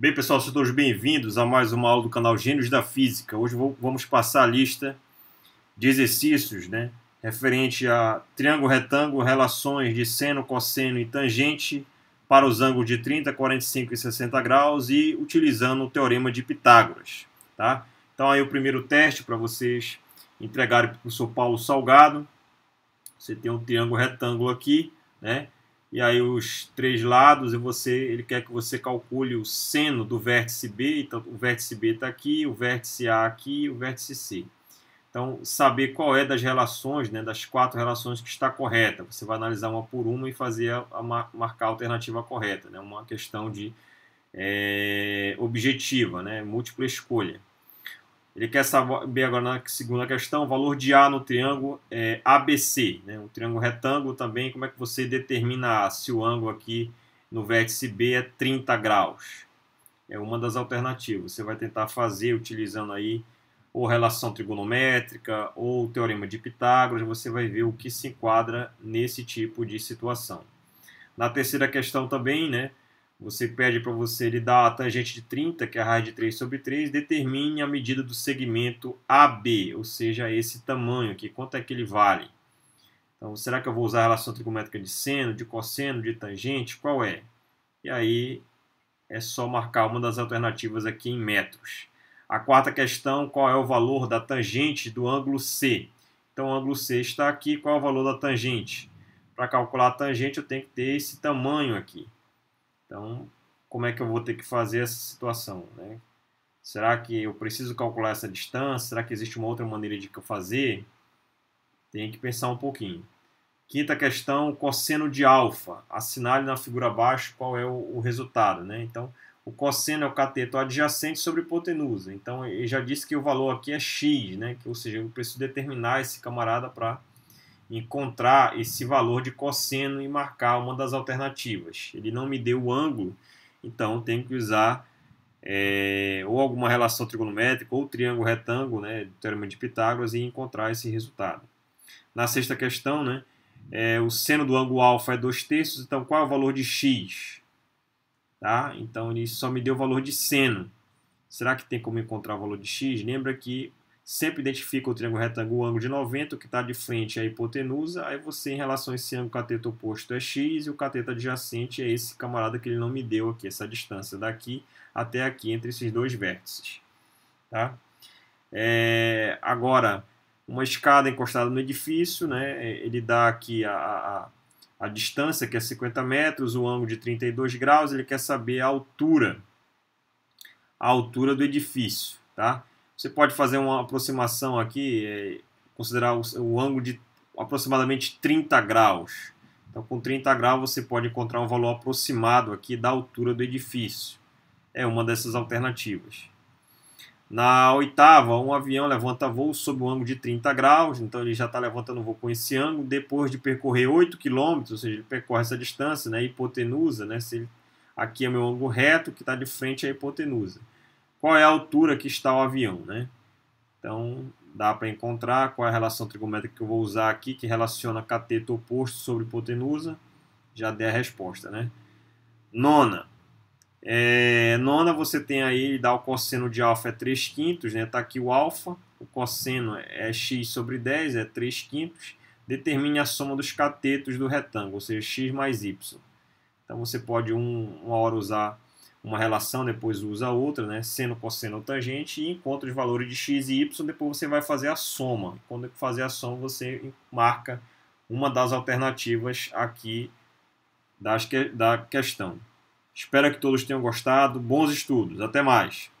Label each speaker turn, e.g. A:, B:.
A: Bem, pessoal, sejam todos bem-vindos a mais uma aula do canal Gênios da Física. Hoje vou, vamos passar a lista de exercícios, né? Referente a triângulo, retângulo, relações de seno, cosseno e tangente para os ângulos de 30, 45 e 60 graus e utilizando o teorema de Pitágoras, tá? Então, aí o primeiro teste para vocês entregarem para o professor Paulo Salgado. Você tem um triângulo retângulo aqui, né? e aí os três lados, e você ele quer que você calcule o seno do vértice B, então o vértice B está aqui, o vértice A aqui e o vértice C. Então, saber qual é das relações, né, das quatro relações que está correta. Você vai analisar uma por uma e fazer a, a marcar a alternativa correta. né, uma questão de é, objetiva, né, múltipla escolha. Ele quer saber agora na segunda questão, o valor de A no triângulo é, ABC, né? um triângulo retângulo também, como é que você determina A, se o ângulo aqui no vértice B é 30 graus. É uma das alternativas. Você vai tentar fazer utilizando aí ou relação trigonométrica ou o teorema de Pitágoras, você vai ver o que se enquadra nesse tipo de situação. Na terceira questão também, né, você pede para você lhe dar a tangente de 30, que é a raiz de 3 sobre 3, determine a medida do segmento AB, ou seja, esse tamanho aqui, quanto é que ele vale? Então, será que eu vou usar a relação trigonométrica de seno, de cosseno, de tangente? Qual é? E aí é só marcar uma das alternativas aqui em metros. A quarta questão, qual é o valor da tangente do ângulo C? Então, o ângulo C está aqui, qual é o valor da tangente? Para calcular a tangente, eu tenho que ter esse tamanho aqui. Então, como é que eu vou ter que fazer essa situação? Né? Será que eu preciso calcular essa distância? Será que existe uma outra maneira de fazer? Tem que pensar um pouquinho. Quinta questão, cosseno de alfa. Assinale na figura abaixo qual é o, o resultado. Né? Então, o cosseno é o cateto adjacente sobre hipotenusa. Então, ele já disse que o valor aqui é x, né? que, ou seja, eu preciso determinar esse camarada para encontrar esse valor de cosseno e marcar uma das alternativas. Ele não me deu o ângulo, então tenho que usar é, ou alguma relação trigonométrica ou triângulo retângulo, né, do Teorema de Pitágoras, e encontrar esse resultado. Na sexta questão, né, é, o seno do ângulo alfa é 2 terços, então qual é o valor de x? Tá? Então ele só me deu o valor de seno. Será que tem como encontrar o valor de x? Lembra que sempre identifica o triângulo retângulo, o ângulo de 90, que está de frente à é hipotenusa, aí você, em relação a esse ângulo cateto oposto é x, e o cateto adjacente é esse camarada que ele não me deu aqui, essa distância daqui até aqui, entre esses dois vértices. Tá? É, agora, uma escada encostada no edifício, né, ele dá aqui a, a, a distância, que é 50 metros, o ângulo de 32 graus, ele quer saber a altura, a altura do edifício, tá? Você pode fazer uma aproximação aqui, é, considerar o, o ângulo de aproximadamente 30 graus. Então, com 30 graus, você pode encontrar um valor aproximado aqui da altura do edifício. É uma dessas alternativas. Na oitava, um avião levanta voo sob um ângulo de 30 graus, então ele já está levantando voo com esse ângulo. Depois de percorrer 8 km, ou seja, ele percorre essa distância, né, hipotenusa, né, se ele, aqui é meu ângulo reto que está de frente à é hipotenusa qual é a altura que está o avião, né? Então, dá para encontrar qual é a relação trigonométrica que eu vou usar aqui, que relaciona cateto oposto sobre hipotenusa. Já dei a resposta, né? Nona. É, nona, você tem aí, dá o cosseno de alfa é 3 quintos, né? Está aqui o alfa, o cosseno é x sobre 10, é 3 quintos. Determine a soma dos catetos do retângulo, ou seja, x mais y. Então, você pode um, uma hora usar uma relação, depois usa outra, né? seno, cosseno, tangente, e encontra os valores de x e y, depois você vai fazer a soma. quando fazer a soma, você marca uma das alternativas aqui da questão. Espero que todos tenham gostado. Bons estudos. Até mais.